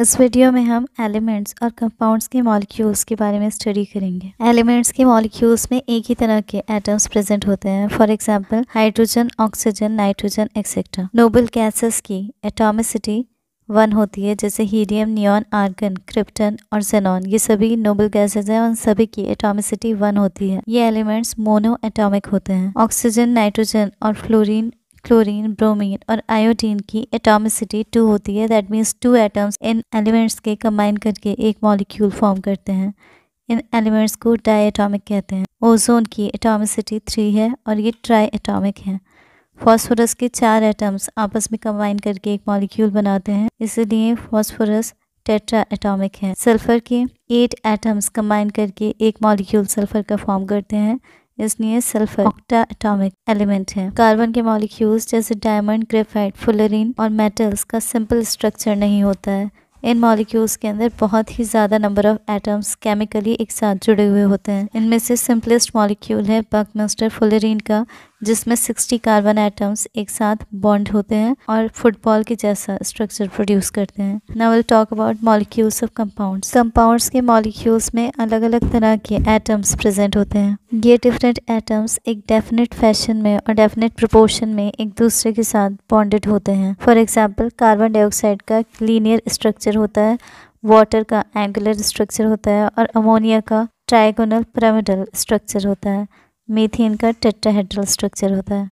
इस वीडियो में हम एलिमेंट्स और कंपाउंड्स के मॉलिक्यूल्स के बारे में स्टडी करेंगे एलिमेंट्स के मॉलिक्यूल्स में एक ही तरह के एटम्स प्रेजेंट होते हैं for example hydrogen oxygen nitrogen etcetera noble gases की एटॉमिसिटी वन होती है जैसे हीलियम नियॉन आर्गन क्रिप्टन और जेनॉन ये सभी नोबल गैसेज हैं उन सभी की एटॉमिसिटी वन होती है ये एलिमेंट्स मोनो एटॉमिक होते हैं ऑक्सीजन नाइट्रोजन और फ्लोरीन क्लोरीन ब्रोमीन और आयोडीन की एटॉमिसिटी टू होती है that means two atoms in elements के कंबाइन करके एक मॉलिक्यूल फॉर्म करते हैं इन एलिमेंट्स को डाई कहते हैं ओजोन की एटॉमिसिटी थ्री है और ये ट्राई एटॉमिक है फॉस्फोरस के चार एटम्स आपस में कंबाइन करके एक मॉलिक्यूल बनाते हैं इसलिए फॉस्फोरस टेट्रा एटॉमिक है सल्फर के एट एटम्स कंबाइन करके एक मॉलिक्यूल सल्फर का फॉर्म करते हैं इसलिए सल्फर ऑक्टा एटॉमिक एलिमेंट है कार्बन के मॉलिक्यूल्स जैसे डायमंड ग्रेफाइट फुलरिन और मेटल्स का सिंपल स्ट्रक्चर नहीं होता है इन मॉलिक्यूल्स के अंदर बहुत ही ज़्यादा नंबर ऑफ एटम्स केमिकली एक साथ जुड़े हुए होते हैं इनमें से सिंपलेस्ट मॉलिक्यूल है बकमस्टर फुलरिन का जिसमें 60 कार्बन एटम्स एक साथ बॉन्ड होते हैं और फुटबॉल के जैसा स्ट्रक्चर प्रोड्यूस करते हैं now will talk about molecules of compounds compounds के मॉलिक्यूल्स में अलग अलग तरह के एटम्स प्रेजेंट होते हैं ये डिफरेंट एटम्स एक डेफिनेट फैशन में और डेफिनेट प्रोपोर्शन में एक दूसरे के साथ बॉन्डेड होते हैं फॉर एग्जाम्पल कार्बन डाइऑक्साइड का लीनियर स्ट्रक्चर होता है वाटर का एंगुलर स्ट्रक्चर होता है और अमोनिया का ट्राइगोनल पिरामिडल स्ट्रक्चर होता है मीथेन का टेट्राहेड्रल स्ट्रक्चर होता है